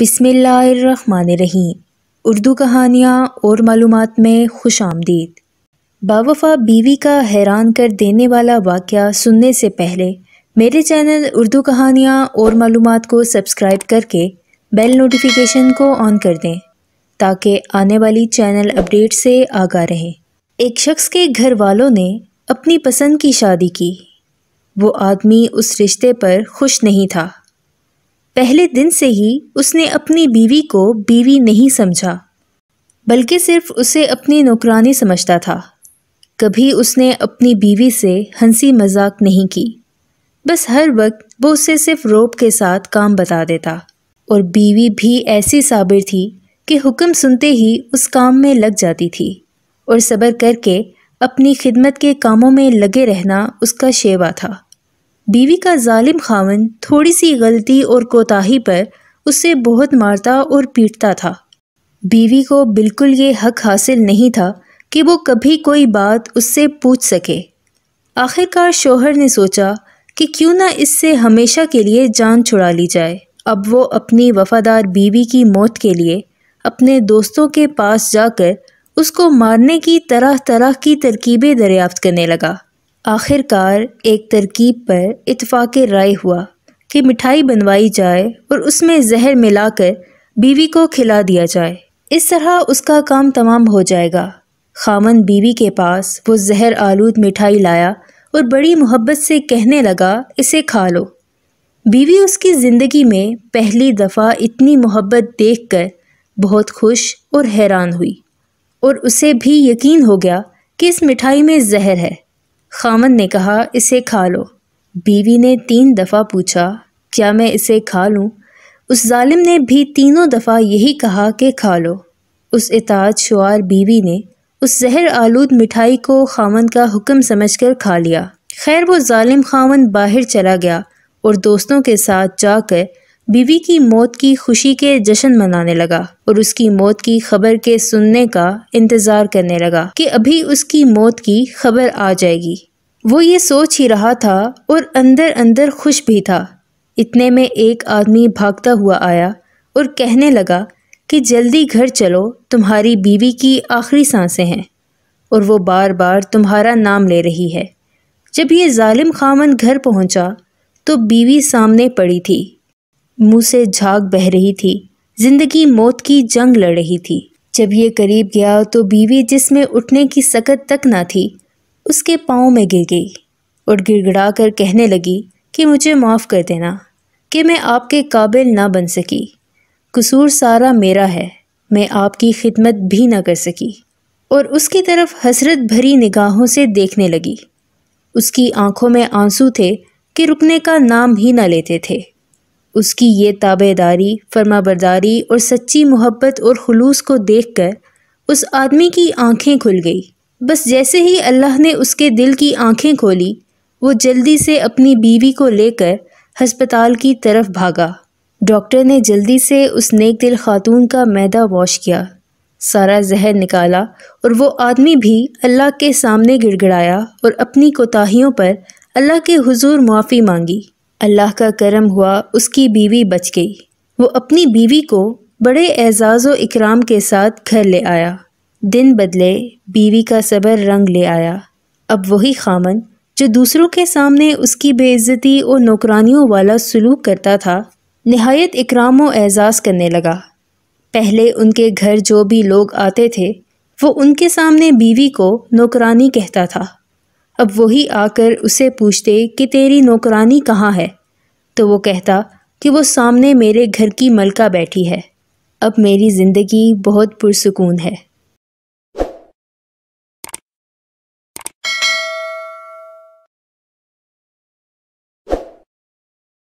बिसमीम उर्दू कहानियाँ और मालूम में खुश आमदीद बावफा बीवी का हैरान कर देने वाला वाक़ सुनने से पहले मेरे चैनल उर्दू कहानियाँ और मालूम को सब्सक्राइब करके बेल नोटिफिकेशन को ऑन कर दें ताकि आने वाली चैनल अपडेट से आगा रहें एक शख्स के घर वालों ने अपनी पसंद की शादी की वो आदमी उस रिश्ते पर खुश नहीं था पहले दिन से ही उसने अपनी बीवी को बीवी नहीं समझा बल्कि सिर्फ उसे अपनी नौकरानी समझता था कभी उसने अपनी बीवी से हंसी मजाक नहीं की बस हर वक्त वो उसे सिर्फ रोप के साथ काम बता देता और बीवी भी ऐसी साबिर थी कि हुक्म सुनते ही उस काम में लग जाती थी और सब्र करके अपनी खिदमत के कामों में लगे रहना उसका शेवा था बीवी का जालिम खावन थोड़ी सी गलती और कोताही पर उसे बहुत मारता और पीटता था बीवी को बिल्कुल ये हक हासिल नहीं था कि वो कभी कोई बात उससे पूछ सके आखिरकार शोहर ने सोचा कि क्यों ना इससे हमेशा के लिए जान छुड़ा ली जाए अब वो अपनी वफादार बीवी की मौत के लिए अपने दोस्तों के पास जाकर उसको मारने की तरह तरह की तरकीबें दरियाफ्त करने लगा आखिरकार एक तरकीब पर इतफ़ाक़ राय हुआ कि मिठाई बनवाई जाए और उसमें जहर मिलाकर बीवी को खिला दिया जाए इस तरह उसका काम तमाम हो जाएगा खामन बीवी के पास वो जहर आलूद मिठाई लाया और बड़ी मोहब्बत से कहने लगा इसे खा लो बीवी उसकी ज़िंदगी में पहली दफ़ा इतनी मोहब्बत देख कर बहुत खुश और हैरान हुई और उसे भी यकीन हो गया कि इस मिठाई में जहर है खामन ने कहा इसे खा लो बीवी ने तीन दफ़ा पूछा क्या मैं इसे खा लूँ उस जालिम ने भी तीनों दफ़ा यही कहा कि खा लो उस इताज शुआर बीवी ने उस जहर आलूद मिठाई को खामन का हुक्म समझकर खा लिया खैर वो जालिम खामन बाहर चला गया और दोस्तों के साथ जाकर बीवी की मौत की खुशी के जश्न मनाने लगा और उसकी मौत की खबर के सुनने का इंतज़ार करने लगा कि अभी उसकी मौत की खबर आ जाएगी वो ये सोच ही रहा था और अंदर अंदर खुश भी था इतने में एक आदमी भागता हुआ आया और कहने लगा कि जल्दी घर चलो तुम्हारी बीवी की आखिरी सांसें हैं और वो बार बार तुम्हारा नाम ले रही है जब ये ालिम खामन घर पहुंचा तो बीवी सामने पड़ी थी मुंह से झाग बह रही थी जिंदगी मौत की जंग लड़ रही थी जब ये करीब गया तो बीवी जिसमें उठने की सकत तक ना थी उसके पाँव में गिर गई और गिड़गिड़ा कर कहने लगी कि मुझे माफ़ कर देना कि मैं आपके काबिल ना बन सकी कसूर सारा मेरा है मैं आपकी खिदमत भी ना कर सकी और उसकी तरफ हसरत भरी निगाहों से देखने लगी उसकी आंखों में आंसू थे कि रुकने का नाम ही ना लेते थे उसकी ये ताबेदारी फरमाबरदारी और सच्ची मोहब्बत और खलूस को देख कर उस आदमी की आंखें खुल गई बस जैसे ही अल्लाह ने उसके दिल की आंखें खोली वो जल्दी से अपनी बीवी को लेकर हस्पताल की तरफ भागा डॉक्टर ने जल्दी से उस नेक दिल खातून का मैदा वॉश किया सारा जहर निकाला और वो आदमी भी अल्लाह के सामने गिड़गिड़ाया और अपनी कोताहियों पर अल्लाह के हुजूर माफ़ी मांगी अल्लाह का करम हुआ उसकी बीवी बच गई वो अपनी बीवी को बड़े एजाज़ व इकराम के साथ घर ले आया दिन बदले बीवी का सबर रंग ले आया अब वही खामन जो दूसरों के सामने उसकी बेइज्जती और नौकरानियों वाला सलूक करता था नहायत इकराम व एज़ाज़ करने लगा पहले उनके घर जो भी लोग आते थे वो उनके सामने बीवी को नौकरानी कहता था अब वही आकर उसे पूछते कि तेरी नौकरानी कहाँ है तो वो कहता कि वो सामने मेरे घर की मलका बैठी है अब मेरी ज़िंदगी बहुत पुरसकून है